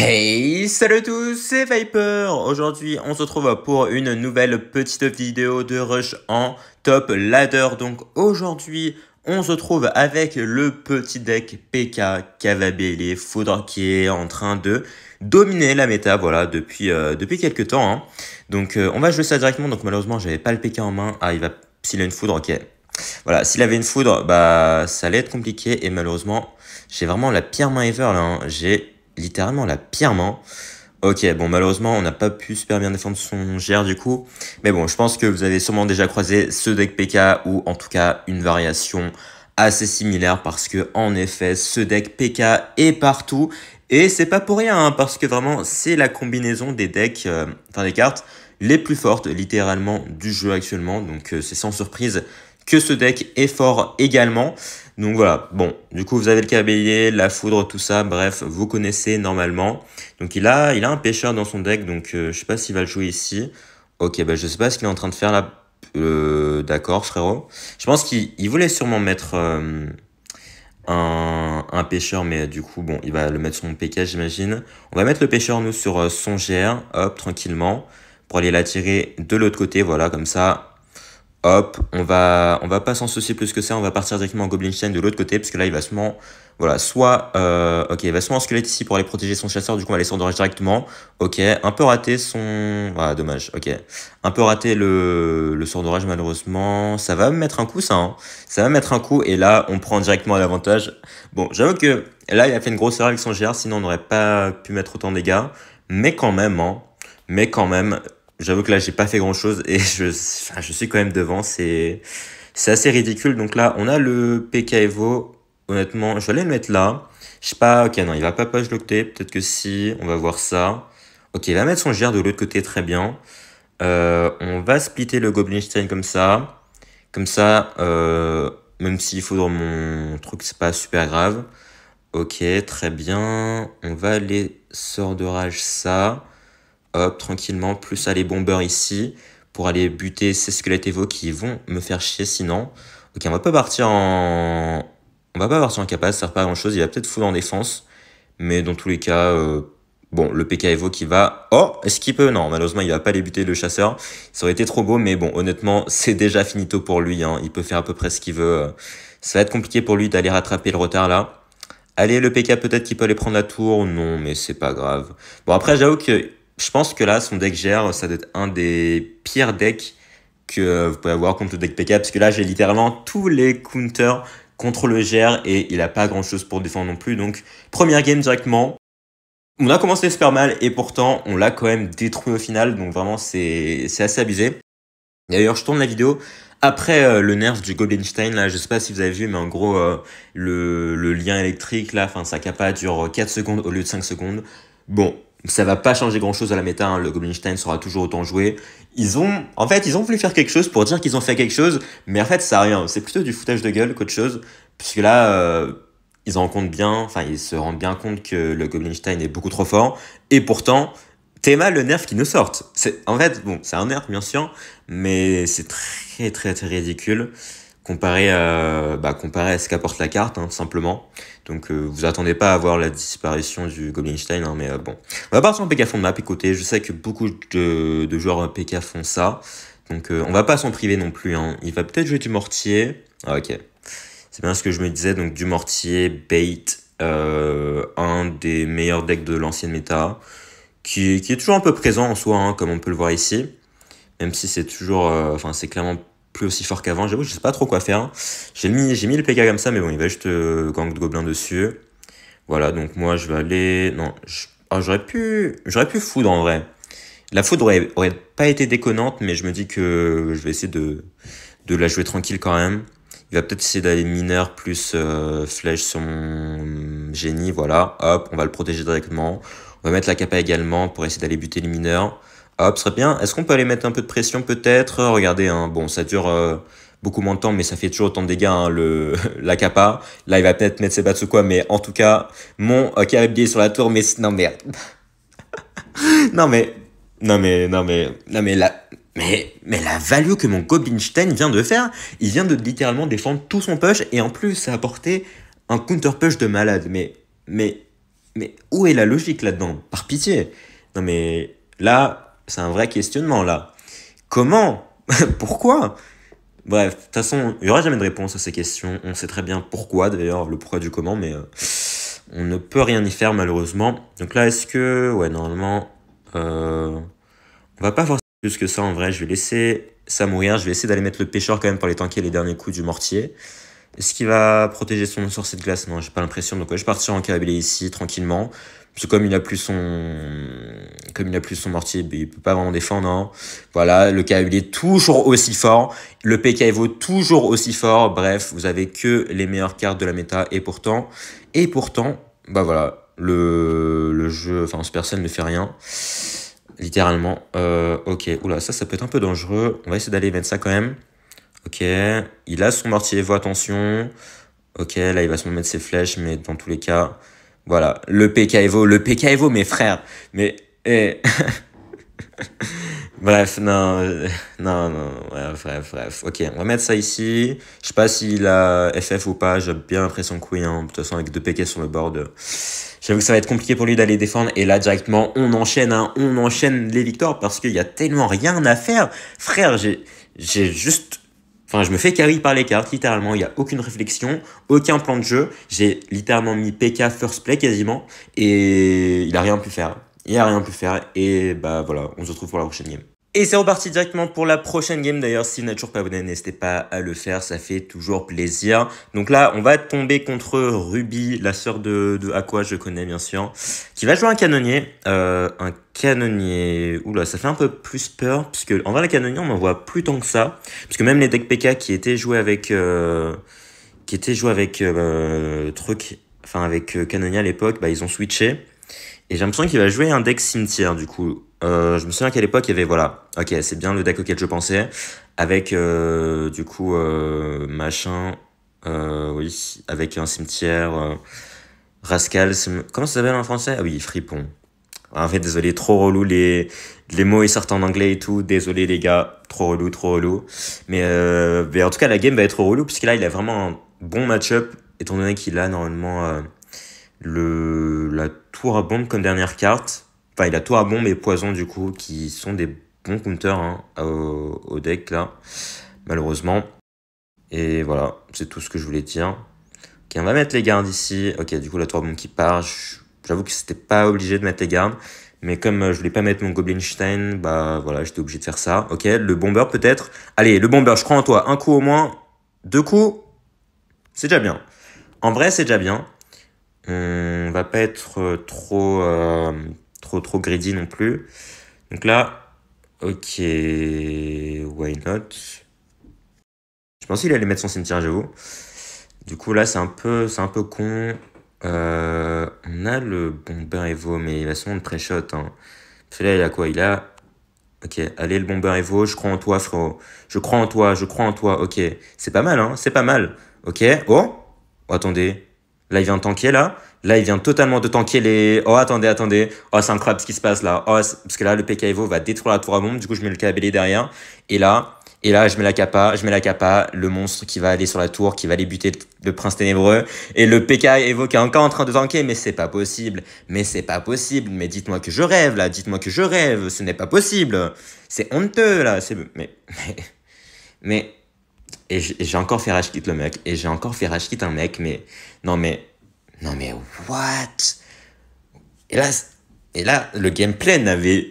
Hey, salut à tous, c'est Viper. Aujourd'hui, on se retrouve pour une nouvelle petite vidéo de rush en top ladder. Donc aujourd'hui, on se trouve avec le petit deck PK Cavabelli Foudre qui est en train de dominer la méta voilà depuis euh, depuis quelques temps. Hein. Donc euh, on va jouer ça directement. Donc malheureusement, j'avais pas le PK en main. Ah, il va s'il a une foudre, OK. Voilà, s'il avait une foudre, bah ça allait être compliqué et malheureusement, j'ai vraiment la pire main ever là. Hein. J'ai littéralement la pire main. Ok, bon, malheureusement, on n'a pas pu super bien défendre son GR du coup. Mais bon, je pense que vous avez sûrement déjà croisé ce deck PK ou en tout cas une variation assez similaire parce que en effet, ce deck PK est partout. Et c'est pas pour rien, hein, parce que vraiment, c'est la combinaison des decks, euh, enfin des cartes, les plus fortes littéralement du jeu actuellement. Donc euh, c'est sans surprise que ce deck est fort également. Donc voilà, bon, du coup vous avez le cabayé, la foudre, tout ça, bref, vous connaissez normalement. Donc il a, il a un pêcheur dans son deck, donc euh, je sais pas s'il va le jouer ici. Ok, bah je sais pas ce qu'il est en train de faire là. Euh, D'accord frérot. Je pense qu'il voulait sûrement mettre euh, un, pêcheur, mais du coup, bon, il va le mettre sur mon PK j'imagine. On va mettre le pêcheur nous sur euh, son GR, hop, tranquillement, pour aller l'attirer de l'autre côté, voilà, comme ça, hop, on va, on va pas s'en soucier plus que ça, on va partir directement en Goblin Chain de l'autre côté, parce que là, il va seulement, voilà, soit, euh, ok, il va seulement en squelette ici pour aller protéger son chasseur, du coup, on va aller s'endurer directement, ok, un peu raté son, voilà, ah, dommage, ok, un peu raté le, le d'orage malheureusement, ça va me mettre un coup, ça, hein ça va me mettre un coup, et là, on prend directement l'avantage, bon, j'avoue que, là, il a fait une grosse erreur avec son GR, sinon on n'aurait pas pu mettre autant de dégâts, mais quand même, hein, mais quand même, j'avoue que là, j'ai pas fait grand chose et je, enfin, je suis quand même devant. C'est, c'est assez ridicule. Donc là, on a le PK Honnêtement, je vais aller le mettre là. Je sais pas, ok, non, il va pas poche l'octet. Peut-être que si, on va voir ça. Ok, il va mettre son GR de l'autre côté, très bien. Euh, on va splitter le Goblinstein comme ça. Comme ça, euh, même s'il faut dans mon truc, c'est pas super grave. Ok, très bien. On va aller sort de rage ça hop, tranquillement, plus aller bomber ici pour aller buter ces squelettes Evo qui vont me faire chier sinon. Ok, on va pas partir en... On va pas partir en capace, ça sert pas à grand chose. Il va peut-être full en défense. Mais dans tous les cas, euh, bon, le PK Evo qui va... Oh, est-ce qu'il peut Non, malheureusement, il va pas aller buter le chasseur. Ça aurait été trop beau, mais bon, honnêtement, c'est déjà finito pour lui. Hein. Il peut faire à peu près ce qu'il veut. Euh. Ça va être compliqué pour lui d'aller rattraper le retard là. Allez, le PK peut-être qu'il peut aller prendre la tour. Non, mais c'est pas grave. Bon, après, j'avoue que je pense que là, son deck GR, ça doit être un des pires decks que vous pouvez avoir contre le deck PK, parce que là, j'ai littéralement tous les counters contre le GR, et il a pas grand-chose pour défendre non plus, donc première game directement. On a commencé super mal, et pourtant, on l'a quand même détruit au final, donc vraiment, c'est assez abusé. D'ailleurs, je tourne la vidéo après euh, le nerf du Goblinstein, là, je sais pas si vous avez vu, mais en gros, euh, le, lien électrique, là, enfin, sa capa dure 4 secondes au lieu de 5 secondes. Bon, ça va pas changer grand chose à la méta, hein. le Goblinstein sera toujours autant joué. Ils ont, en fait, ils ont voulu faire quelque chose pour dire qu'ils ont fait quelque chose, mais en fait, ça a rien. C'est plutôt du foutage de gueule qu'autre chose, puisque là, euh, ils en comptent bien, enfin, ils se rendent bien compte que le Goblinstein est beaucoup trop fort, et pourtant, Théma le nerf qui nous sorte. C'est, en fait, bon, c'est un nerf, bien sûr, mais c'est très, très, très ridicule comparé à, bah, ce qu'apporte la carte, hein, simplement. Donc euh, vous attendez pas à voir la disparition du Goblinstein, hein, mais euh, bon. On va partir en PK fond de map, écoutez, je sais que beaucoup de, de joueurs PK font ça, donc euh, on va pas s'en priver non plus. Hein. Il va peut-être jouer du mortier. Ah, ok, c'est bien ce que je me disais, donc du mortier, bait, un des meilleurs decks de l'ancienne méta, qui, qui, est toujours un peu présent en soi, hein, comme on peut le voir ici. Même si c'est toujours, enfin c'est clairement plus aussi fort qu'avant. J'avoue, je sais pas trop quoi faire. J'ai mis, j'ai mis le PK comme ça, mais bon, il va juste te euh, gang de gobelins dessus. Voilà, donc moi, je vais aller. Non, ah, j'aurais pu, j'aurais pu foudre en vrai. La foudre aurait, pas été déconnante, mais je me dis que je vais essayer de, la jouer tranquille quand même. Il va peut-être essayer d'aller mineur plus euh, flèche sur mon génie. Voilà, hop, on va le protéger directement. On va mettre la capa également pour essayer d'aller buter les mineurs. Hop, serait bien. Est-ce qu'on peut aller mettre un peu de pression peut-être Regardez, hein, bon, ça dure euh, beaucoup moins de temps, mais ça fait toujours autant de dégâts, hein, le, la kappa. Là, il va peut-être mettre ses bats quoi, mais en tout cas, mon euh, sur la tour, mais non, merde. non, mais, non, mais, non, mais, non, mais là... Mais, mais, la value que mon Gobinstein vient de faire, il vient de littéralement défendre tout son push et en plus ça a apporté un counter push de malade. Mais, mais, mais où est la logique là-dedans Par pitié. Non mais là, c'est un vrai questionnement là. Comment Pourquoi Bref, de toute façon, il n'y aura jamais de réponse à ces questions. On sait très bien pourquoi, d'ailleurs, le pourquoi du comment, mais euh, on ne peut rien y faire malheureusement. Donc là, est-ce que. Ouais, normalement. Euh, on va pas forcément plus que ça en vrai. Je vais laisser ça mourir. Je vais essayer d'aller mettre le pêcheur quand même pour les tanker les derniers coups du mortier. Est-ce qu'il va protéger son source de glace Non, j'ai pas l'impression. Donc ouais, je vais partir en câblé ici, tranquillement. Parce que comme il n'a plus son, comme il ne plus son mortier, il peut pas vraiment défendre. Hein. Voilà, le K il est toujours aussi fort. Le PK vaut toujours aussi fort. Bref, vous avez que les meilleures cartes de la méta. Et pourtant, et pourtant, bah voilà, le, le jeu, enfin, ce personne ne fait rien. Littéralement. Euh, ok, oula, ça, ça peut être un peu dangereux. On va essayer d'aller mettre ça quand même. Ok, il a son mortier, vaut attention. Ok, là, il va se mettre ses flèches, mais dans tous les cas, voilà, le PKEVO, le PKEVO, mes frères. Mais, eh. bref, euh, non, non, non, bref, bref, bref. Ok, on va mettre ça ici. Je sais pas s'il a FF ou pas, j'ai bien l'impression que oui. Hein. De toute façon, avec deux PK sur le board, euh, j'avoue que ça va être compliqué pour lui d'aller défendre. Et là, directement, on enchaîne, hein. on enchaîne les victoires parce qu'il y a tellement rien à faire. Frère, j'ai juste Enfin, je me fais carry par les cartes, littéralement. Il n'y a aucune réflexion, aucun plan de jeu. J'ai littéralement mis PK first play quasiment. Et il n'a rien pu faire. Il n'a rien pu faire. Et bah voilà, on se retrouve pour la prochaine game. Et c'est reparti directement pour la prochaine game d'ailleurs. Si vous n'êtes toujours pas abonné, n'hésitez pas à le faire, ça fait toujours plaisir. Donc là, on va tomber contre Ruby, la sœur de, Aqua, je connais bien sûr, qui va jouer un canonnier. Euh, un canonnier... Oula, ça fait un peu plus peur, puisque en vrai, la canonnier, on n'en voit plus tant que ça. Puisque même les decks PK qui étaient joués avec... Euh, qui étaient joués avec euh, truc... Enfin, avec canonnier à l'époque, bah, ils ont switché. Et j'ai l'impression qu'il va jouer un deck cimetière, du coup. Euh, je me souviens qu'à l'époque, il y avait, voilà, ok, c'est bien le deck auquel je pensais, avec euh, du coup, euh, machin, oui, avec un cimetière, Rascal, comment ça s'appelle en français Ah oui, Fripon. Ah, en fait, désolé, trop relou les, les mots ils sortent en anglais et tout. Désolé les gars, trop relou, trop relou. Mais, euh, mais en tout cas, la game va être relou Puisque là, il a vraiment un bon match-up étant donné qu'il a normalement le la tour à bombe comme dernière carte. Enfin, il a trois bombes et poison, du coup, qui sont des bons counters hein, au, deck, là, malheureusement. Et voilà, c'est tout ce que je voulais dire. Ok, on va mettre les gardes ici. Ok, du coup, la trois bombes qui part. J'avoue que c'était pas obligé de mettre les gardes. Mais comme euh, je voulais pas mettre mon Stein, bah voilà, j'étais obligé de faire ça. Ok, le bomber peut-être. Allez, le bomber, je crois en toi. Un coup au moins, deux coups, c'est déjà bien. En vrai, c'est déjà bien. On va pas être euh, trop euh, trop trop greedy non plus. Donc là, ok, why not Je pense qu'il allait mettre son cimetière, j'avoue. Du coup là, c'est un peu, c'est un peu con. Euh, on a le bomber Evo, mais il toute sûrement le pré-shot. là il a quoi Il a. Ok, allez, le bomber Evo, je crois en toi, frérot. Je crois en toi, je crois en toi. Ok, c'est pas mal, hein C'est pas mal. Ok, oh, Attendez. Là, il vient de tanker, là. Là, il vient totalement de tanker les. Oh, attendez, attendez. Oh, c'est incroyable ce qui se passe là. Oh, parce que là, le PK Evo va détruire la tour à bombe. Du coup, je mets le KBL derrière. Et là, et là, je mets la capa, je mets la capa, le monstre qui va aller sur la tour, qui va aller buter le prince ténébreux. Et le PK est encore en train de tanker, mais c'est pas possible. Mais c'est pas possible. Mais dites-moi que je rêve, là. Dites-moi que je rêve. Ce n'est pas possible. C'est honteux, là. C'est, mais, mais, mais, et j'ai encore fait rage quitte le mec. Et j'ai encore fait rage quitte un mec, mais, non, mais, non mais what Et là, et là le gameplay n'avait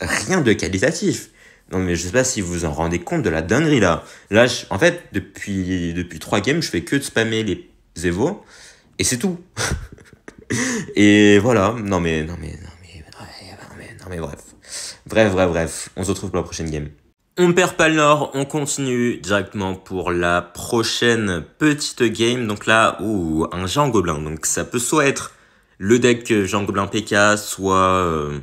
rien de qualitatif. Non mais je sais pas si vous en rendez compte de la dinguerie là. Là, en fait, depuis, depuis 3 games, je fais que de spammer les Evos et c'est tout. et voilà, non mais, non mais, non mais, non mais, non mais, bref. Bref, bref, bref, on se retrouve pour la prochaine game. On perd pas le nord, on continue directement pour la prochaine petite game. Donc là, ou un Jean Gobelin. Donc ça peut soit être le deck Jean Gobelin PK, soit... Euh...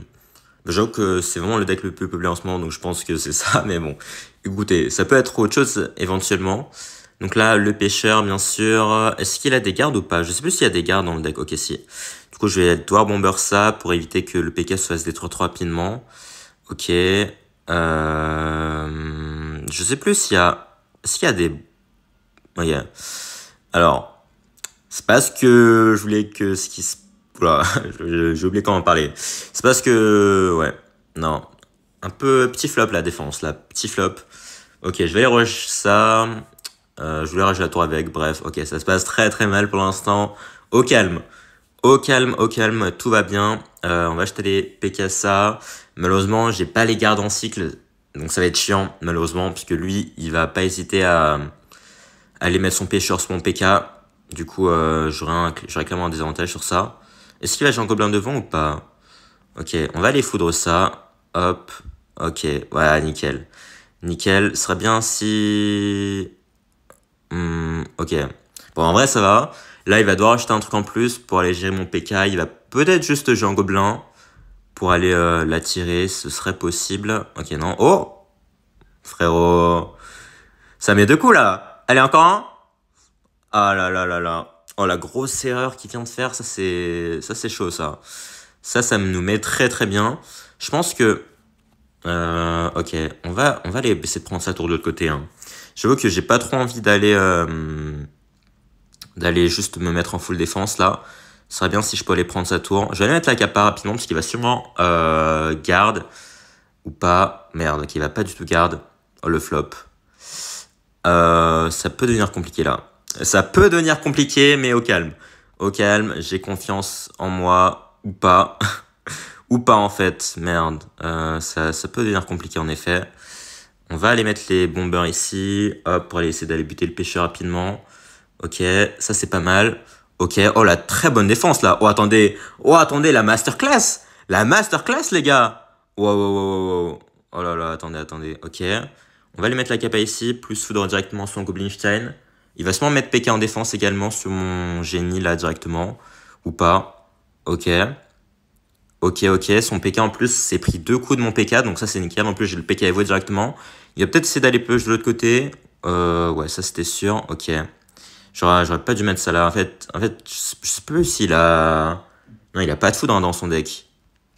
Bah, j'avoue que c'est vraiment le deck le plus peuplé en ce moment, donc je pense que c'est ça, mais bon. Écoutez, ça peut être autre chose éventuellement. Donc là, le pêcheur, bien sûr. Est-ce qu'il a des gardes ou pas Je sais plus s'il y a des gardes dans le deck. Ok, si. Du coup, je vais devoir bomber ça pour éviter que le PK se fasse détruire trop rapidement. Ok. Euh, je sais plus s'il y a, s'il y a des. Okay. Alors, c'est parce que je voulais que ce qui se. j'ai oublié comment en parler. C'est parce que. Ouais, non. Un peu petit flop la défense, là. Petit flop. Ok, je vais aller rush ça. Euh, je voulais rush la tour avec. Bref, ok, ça se passe très très mal pour l'instant. Au calme. Au calme, au calme, tout va bien. Euh, on va acheter les ça. Malheureusement, j'ai pas les gardes en cycle, donc ça va être chiant, malheureusement, puisque lui, il va pas hésiter à, aller mettre son pêcheur sur mon PK. Du coup, euh, j'aurai clairement un désavantage sur ça. Est-ce qu'il va jouer un gobelin devant ou pas Ok, on va aller foudre ça. Hop, ok, voilà, nickel. Nickel, ce serait bien si... Hum, ok. Bon, en vrai, ça va. Là, il va devoir acheter un truc en plus pour aller gérer mon PK. Il va peut-être juste jouer gobelin pour aller euh, la tirer, ce serait possible. Ok, non. Oh Frérot Ça met deux coups, là Allez, encore un Ah là là là là Oh, la grosse erreur qu'il vient de faire, ça c'est ça c'est chaud, ça. Ça, ça nous met très très bien. Je pense que... Euh, ok, on va, on va aller essayer de prendre sa tour de l'autre côté. Hein. Je veux que j'ai pas trop envie d'aller... Euh, d'aller juste me mettre en full défense, là. Ce serait bien si je peux aller prendre sa tour. Je vais aller mettre la capa rapidement parce qu'il va sûrement euh, garde ou pas. Merde, qu'il va pas du tout garde. Oh, le flop. Euh, ça peut devenir compliqué là. Ça peut devenir compliqué, mais au calme. Au calme, j'ai confiance en moi ou pas. ou pas en fait, merde. Euh, ça, peut devenir compliqué en effet. On va aller mettre les bombeurs ici. Hop, pour aller essayer d'aller buter le pêcheur rapidement. Ok, ça c'est pas mal. Ok, oh la très bonne défense là. Oh attendez, oh attendez, la masterclass La masterclass les gars Wow, wow, wow, wow. Oh là là, attendez, attendez. Ok, on va lui mettre la capa ici, plus foudre directement son Goblinstein. Il va sûrement mettre PK en défense également sur mon génie là directement. Ou pas. Ok. Ok, ok, son PK en plus s'est pris deux coups de mon PK, donc ça c'est nickel. En plus j'ai le PK vous directement. Il va peut-être essayer d'aller push de l'autre côté. Euh, ouais, ça c'était sûr. Ok. Ah, j'aurais, pas dû mettre ça là. En fait, en fait je sais plus s'il a. Non, il a pas de foudre hein, dans son deck.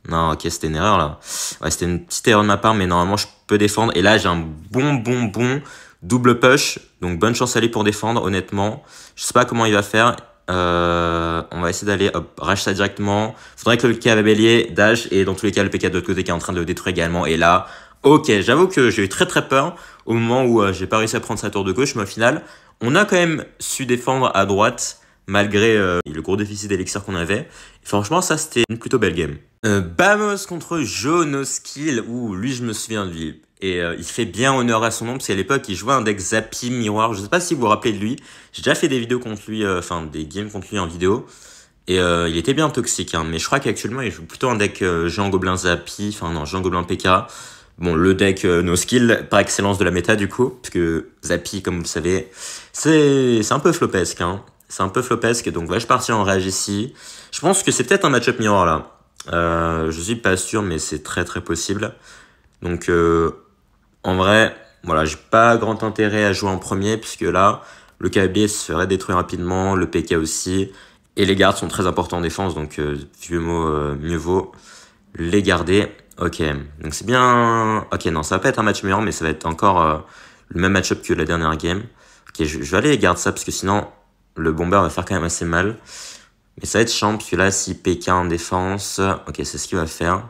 Non, ok, c'était une erreur là. Ouais, c'était une petite erreur de ma part, mais normalement je peux défendre. Et là, j'ai un bon, bon, bon double push. Donc bonne chance à lui pour défendre, honnêtement. Je sais pas comment il va faire. Euh, on va essayer d'aller racheter ça directement. Faudrait que le avait bélier et dans tous les cas le PK de l'autre côté qui est en train de le détruire également. Et là, ok, j'avoue que j'ai eu très très peur au moment où euh, j'ai pas réussi à prendre sa tour de gauche, mais au final, on a quand même su défendre à droite malgré euh, le gros déficit d'élixir qu'on avait. Et franchement, ça c'était une plutôt belle game. Euh, Bamos contre Jonoskill, ou lui je me souviens de lui. Et euh, il fait bien honneur à son nom, parce qu'à l'époque il jouait un deck Zappy Miroir, je sais pas si vous vous rappelez de lui. J'ai déjà fait des vidéos contre lui, enfin des games contre lui en vidéo. Et il était bien toxique, hein. mais je crois qu'actuellement il joue plutôt un deck Jean Gobelin Zappi, enfin non, Jean Gobelin PK. Bon, le deck euh, nos no skill, par excellence de la méta du coup, parce que Zappi, comme vous le savez, c'est un peu flopesque. Hein. C'est un peu flopesque, donc voilà je partir en rage ici. Je pense que c'est peut-être un match-up miroir là. Euh, je suis pas sûr, mais c'est très très possible. Donc euh, en vrai, voilà, j'ai pas grand intérêt à jouer en premier, puisque là, le KB se ferait détruire rapidement, le PK aussi, et les gardes sont très importants en défense, donc euh, vieux mot, mieux vaut les garder. Ok, donc c'est bien. Ok, non, ça va pas être un match meilleur, mais ça va être encore euh, le même match-up que la dernière game. Ok, je, vais aller garder ça parce que sinon le bomber va faire quand même assez mal. Mais ça va être chiant parce que là, si Pékin en défense, ok, c'est ce qu'il va faire.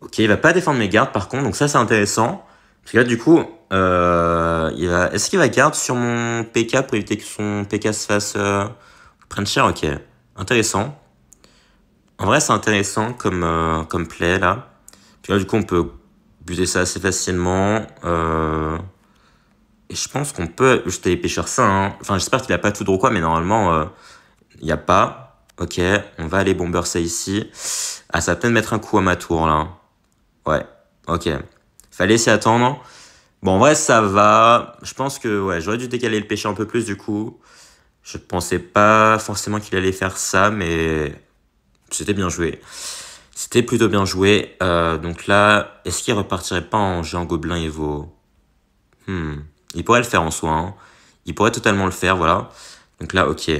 Ok, il va pas défendre mes gardes par contre, donc ça c'est intéressant. Parce que là, du coup, euh, il va... est-ce qu'il va garder sur mon PK pour éviter que son PK se fasse euh, prendre cher Ok, intéressant. En vrai, c'est intéressant comme, euh, comme play là. Puis là, du coup, on peut buter ça assez facilement. Euh, et je pense qu'on peut jeter les pêcheurs ça. Hein. Enfin, j'espère qu'il a pas tout droit, quoi, mais normalement, il euh, n'y a pas. Ok, on va aller bomber ça ici. Ah, ça va peut-être mettre un coup à ma tour là. Ouais, ok. Fallait s'y attendre. Bon, en vrai, ça va. Je pense que ouais, j'aurais dû décaler le pêcher un peu plus du coup. Je pensais pas forcément qu'il allait faire ça, mais c'était bien joué. C'était plutôt bien joué. Euh, donc là, est-ce qu'il repartirait pas en géant gobelin et hmm. Il pourrait le faire en soi. Hein. Il pourrait totalement le faire, voilà. Donc là, ok.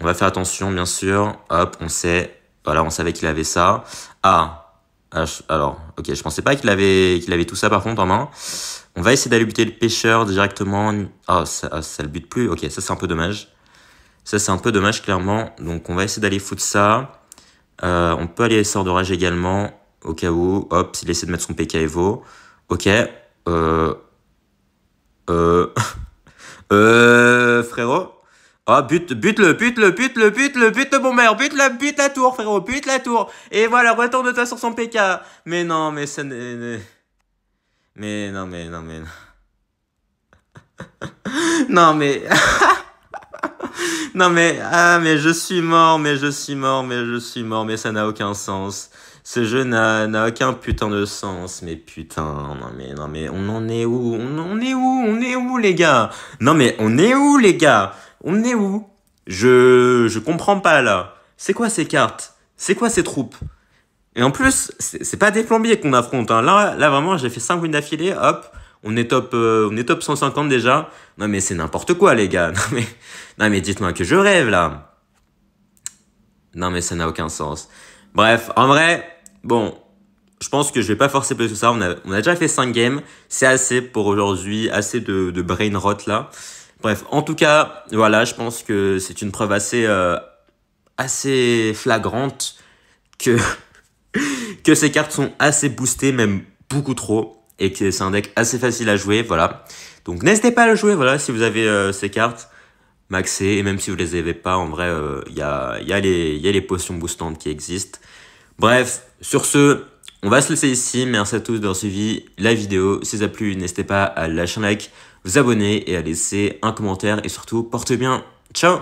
On va faire attention, bien sûr. Hop, on sait. Voilà, on savait qu'il avait ça. Ah, ah alors, ok, je pensais pas qu'il avait, qu'il avait tout ça par contre en main. On va essayer d'aller buter le pêcheur directement. Ah, ça, ah, ça le bute plus. Ok, ça c'est un peu dommage. Ça c'est un peu dommage, clairement. Donc on va essayer d'aller foutre ça. Euh, on peut aller sort de rage également, au cas où, hop, il essaie de mettre son PK Evo. Ok. Euh... Euh... euh... Frérot Ah, oh, but, but le, bute le, bute le, bute le, bute le bomber, but la, but la tour, frérot, but la tour. Et voilà, retourne-toi sur son PK. Mais non, mais ça n'est... Mais non, mais non, mais non, mais... non mais, ah mais je suis mort, mais je suis mort, mais je suis mort, mais ça n'a aucun sens. Ce jeu n'a aucun putain de sens, mais putain, non mais, non mais, on en est où on, on est où On est où les gars Non mais, on est où les gars On est où Je, je comprends pas là. C'est quoi ces cartes C'est quoi ces troupes et en plus, c'est pas des plombiers qu'on affronte. Hein. Là, là, vraiment, j'ai fait 5 wins d'affilée, hop, on est top, euh, on est top 150 déjà. Non mais c'est n'importe quoi les gars. Non mais, non mais dites-moi que je rêve là. Non mais ça n'a aucun sens. Bref, en vrai, bon, je pense que je vais pas forcer plus que ça. On a, déjà fait 5 games. C'est assez pour aujourd'hui, assez de, brain rot là. Bref, en tout cas, voilà, je pense que c'est une preuve assez, euh, assez flagrante que, que ces cartes sont assez boostées, même beaucoup trop et que c'est un deck assez facile à jouer, voilà. Donc n'hésitez pas à le jouer, voilà, si vous avez euh, ces cartes maxées, et même si vous les avez pas, en vrai, il euh, y a, y, a, les potions boostantes qui existent. Bref, sur ce, on va se laisser ici, merci à tous d'avoir suivi la vidéo, si ça a plu, n'hésitez pas à lâcher un like, vous abonner et à laisser un commentaire, et surtout, portez bien, ciao